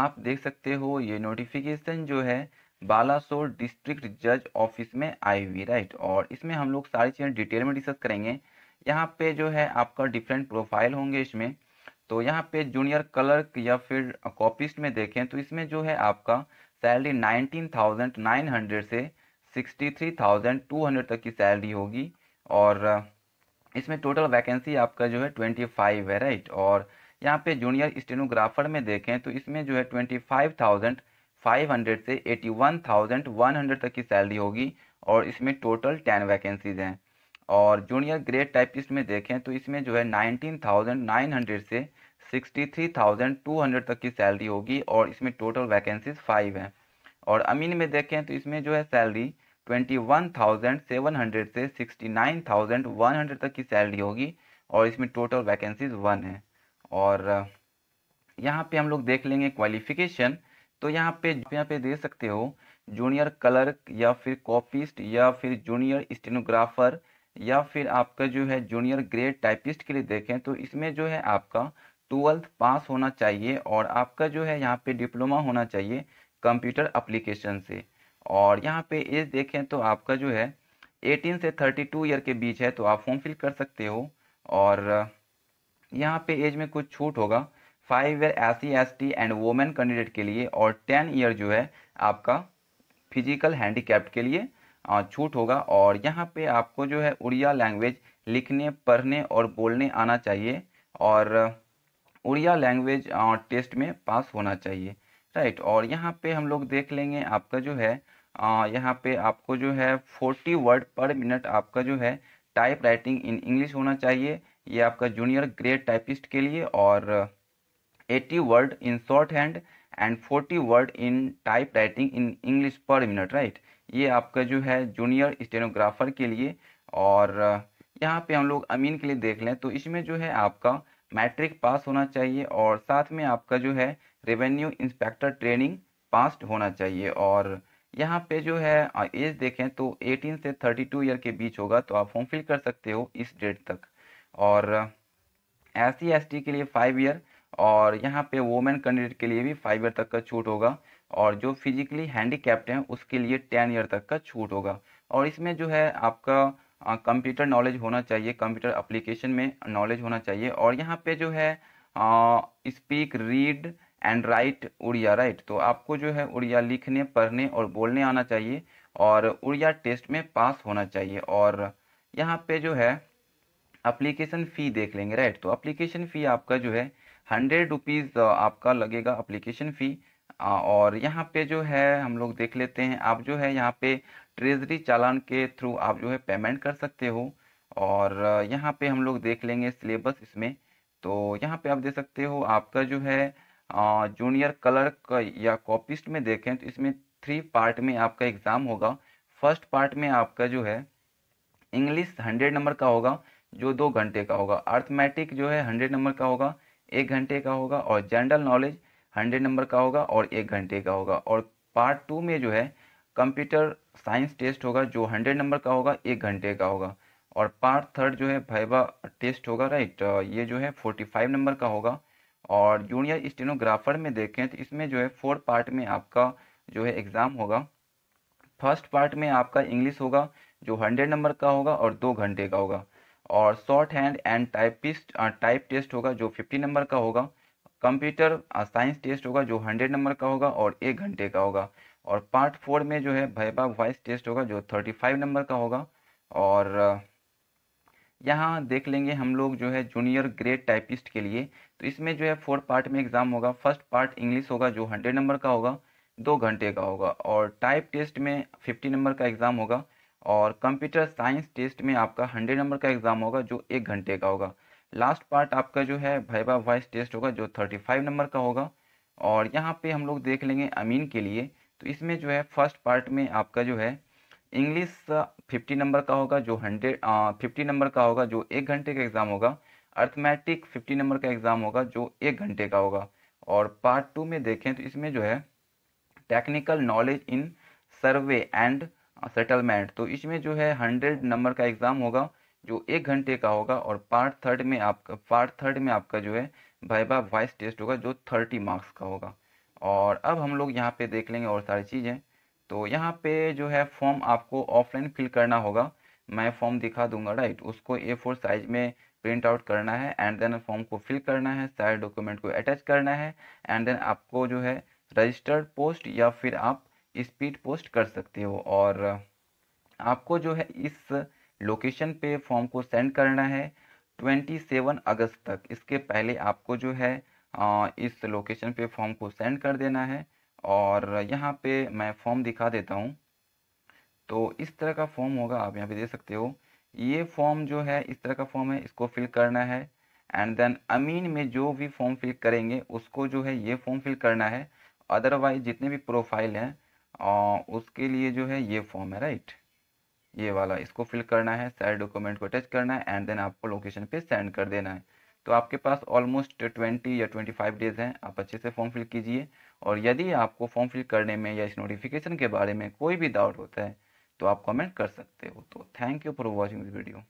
आप देख सकते हो ये नोटिफिकेशन जो है बालासोर डिस्ट्रिक्ट जज ऑफिस में आई हुई राइट और इसमें हम लोग सारी चीज़ें डिटेल में डिस्कस करेंगे यहाँ पे जो है आपका डिफरेंट प्रोफाइल होंगे इसमें तो यहाँ पे जूनियर क्लर्क या फिर कॉपिस्ट में देखें तो इसमें जो है आपका सैलरी 19,900 से 63,200 तक की सैलरी होगी और इसमें टोटल वैकेंसी आपका जो है 25 है राइट और यहाँ पे जूनियर स्टेनोग्राफर में देखें तो इसमें जो है twenty five thousand five hundred से eighty one thousand one hundred तक की सैलरी होगी और इसमें टोटल टेन वैकेंसीज हैं और जूनियर ग्रेड टाइपिस्ट में देखें तो इसमें जो है नाइनटीन थाउजेंड नाइन हंड्रेड से sixty three thousand two hundred तक की सैलरी होगी और इसमें टोटल वैकेंसीज फाइव हैं और अमीन में देखें तो इसमें जो है salary twenty one thousand seven hundred से sixty nine thousand one hundred तक की सैलरी होगी और इसमें टोटल वैकेंसीज वन है और यहाँ पे हम लोग देख लेंगे क्वालिफिकेशन तो यहाँ पे यहाँ पे दे सकते हो जूनियर क्लर्क या फिर कॉपिस्ट या फिर जूनियर स्टेनोग्राफर या फिर आपका जो है जूनियर ग्रेड टाइपिस्ट के लिए देखें तो इसमें जो है आपका ट्वेल्थ पास होना चाहिए और आपका जो है यहाँ पे डिप्लोमा होना चाहिए कंप्यूटर अप्लीकेशन से और यहाँ पे एज देखें तो आपका जो है 18 से 32 ईयर के बीच है तो आप फॉर्म फिल कर सकते हो और यहाँ पे एज में कुछ छूट होगा five year S C S T and women candidate के लिए और टेन ईयर जो है आपका फिजिकल कैप्ट के लिए छूट होगा और यहाँ पे आपको जो है उड़िया लैंग्वेज लिखने पढ़ने और बोलने आना चाहिए और उड़िया लैंग्वेज टेस्ट में पास होना चाहिए राइट और यहाँ पे हम लोग देख लेंगे आपका जो है यहाँ पे आपको जो है फोर्टी वर्ड पर मिनट आपका जो है टाइप राइटिंग इन इंग्लिश होना चाहिए ये आपका जूनियर ग्रेड टाइपिस्ट के लिए और 80 word in short hand and 40 word in type writing in English per minute right ये आपका जो है जूनियर स्टेनोग्राफर के लिए और uh, यहाँ पे हम लोग अमीन के लिए देख लें तो इसमें जो है आपका मैट्रिक पास होना चाहिए और साथ में आपका जो है रेवेन्यू इंस्पेक्टर ट्रेनिंग पास होना चाहिए और यहाँ पे जो है एज uh, देखें तो 18 से 32 ईयर के बीच होगा तो आप फॉर्म फिल कर सकते हो इस डेट तक और एस सी एस टी के लिए फाइव ईयर और यहाँ पे वोमेन कैंडिडेट के लिए भी फाइव ईयर तक का छूट होगा और जो फिजिकली हैंडीकैप्ड हैं उसके लिए टेन ईयर तक का छूट होगा और इसमें जो है आपका कंप्यूटर नॉलेज होना चाहिए कंप्यूटर अप्लीकेशन में नॉलेज होना चाहिए और यहाँ पे जो है speak read and write Odia write तो आपको जो है उड़िया लिखने पढ़ने और बोलने आना चाहिए और उड़िया टेस्ट में पास होना चाहिए और यहाँ पे जो है अप्लीकेशन फ़ी देख लेंगे राइट तो अप्लीकेशन फ़ी आपका जो है हंड्रेड रुपीज़ आपका लगेगा अप्लीकेशन फ़ी और यहाँ पे जो है हम लोग देख लेते हैं आप जो है यहाँ पे ट्रेजरी चालान के थ्रू आप जो है पेमेंट कर सकते हो और यहाँ पे हम लोग देख लेंगे सिलेबस इसमें तो यहाँ पे आप देख सकते हो आपका जो है जूनियर क्लर्क या कॉपिस्ट में देखें तो इसमें थ्री पार्ट में आपका एग्ज़ाम होगा फर्स्ट पार्ट में आपका जो है इंग्लिश हंड्रेड नंबर का होगा जो दो घंटे का होगा अर्थमेटिक जो है हंड्रेड नंबर का होगा एक घंटे का होगा और जनरल नॉलेज हंड्रेड नंबर का होगा और एक घंटे का होगा और पार्ट टू में जो है कंप्यूटर साइंस टेस्ट होगा जो हंड्रेड नंबर का होगा एक घंटे का होगा और पार्ट थर्ड जो है भाइबा टेस्ट होगा राइट तो ये जो है फोर्टी फाइव नंबर का होगा और जूनियर स्टेनोग्राफर में देखें तो इसमें जो है फोर पार्ट में आपका जो है एग्ज़ाम होगा फर्स्ट पार्ट में आपका इंग्लिश होगा जो हंड्रेड नंबर का होगा और दो घंटे का होगा और short hand and typist type test होगा जो फिफ्टी नंबर का होगा कंप्यूटर साइंस टेस्ट होगा जो हंड्रेड नंबर का होगा और एक घंटे का होगा और पार्ट फोर में जो है भैया वॉइस टेस्ट होगा जो थर्टी फाइव नंबर का होगा और uh, यहाँ देख लेंगे हम लोग जो है जूनियर ग्रेड टाइपिस्ट के लिए तो इसमें जो है फोर पार्ट में एग्ज़ाम होगा फर्स्ट पार्ट इंग्लिश होगा जो हंड्रेड नंबर का होगा दो घंटे का होगा और टाइप टेस्ट में फिफ्टी नंबर का एग्ज़ाम होगा और कंप्यूटर साइंस टेस्ट में आपका हंड्रेड नंबर का एग्ज़ाम होगा जो एक घंटे का होगा लास्ट पार्ट आपका जो है भाईबा वॉइस टेस्ट होगा जो थर्टी फाइव नंबर का होगा और यहाँ पे हम लोग देख लेंगे अमीन के लिए तो इसमें जो है फर्स्ट पार्ट में आपका जो है इंग्लिश फिफ्टी नंबर का होगा जो हंड्रेड फिफ्टी नंबर का होगा जो एक घंटे का एग्ज़ाम होगा अर्थमेटिक फिफ्टी नंबर का एग्ज़ाम होगा जो एक घंटे का होगा और पार्ट टू में देखें तो इसमें जो है technical knowledge in survey and settlement तो इसमें जो है हंड्रेड नंबर का एग्ज़ाम होगा जो एक घंटे का होगा और पार्ट थर्ड में आपका पार्ट थर्ड में आपका जो है वाइबा वॉइस टेस्ट होगा जो थर्टी मार्क्स का होगा और अब हम लोग यहाँ पे देख लेंगे और सारी चीज़ें तो यहाँ पे जो है फॉर्म आपको ऑफलाइन फिल करना होगा मैं फॉर्म दिखा दूंगा राइट उसको ए फोर साइज में प्रिंट आउट करना है एंड देन फॉर्म को फिल करना है सारे डॉक्यूमेंट को अटैच करना है एंड देन आपको जो है रजिस्टर्ड पोस्ट या फिर आप स्पीड पोस्ट कर सकते हो और आपको जो है इस लोकेशन पे फॉर्म को सेंड करना है 27 अगस्त तक इसके पहले आपको जो है इस लोकेशन पे फॉर्म को सेंड कर देना है और यहाँ पे मैं फॉर्म दिखा देता हूँ तो इस तरह का फॉर्म होगा आप यहाँ पे दे सकते हो ये फॉर्म जो है इस तरह का फॉर्म है इसको फिल करना है एंड देन अमीन में जो भी फॉर्म फिल करेंगे उसको जो है ये फॉर्म फिल करना है अदरवाइज जितने भी प्रोफाइल हैं आ, उसके लिए जो है ये फॉर्म है राइट ये वाला इसको फिल करना है सारे डॉक्यूमेंट को अटैच करना है एंड देन आपको लोकेशन पे सेंड कर देना है तो आपके पास ऑलमोस्ट ट्वेंटी या ट्वेंटी फाइव डेज हैं आप अच्छे से फॉर्म फिल कीजिए और यदि आपको फॉर्म फिल करने में या इस नोटिफिकेशन के बारे में कोई भी डाउट होता है तो आप कमेंट कर सकते हो तो thank you for watching this video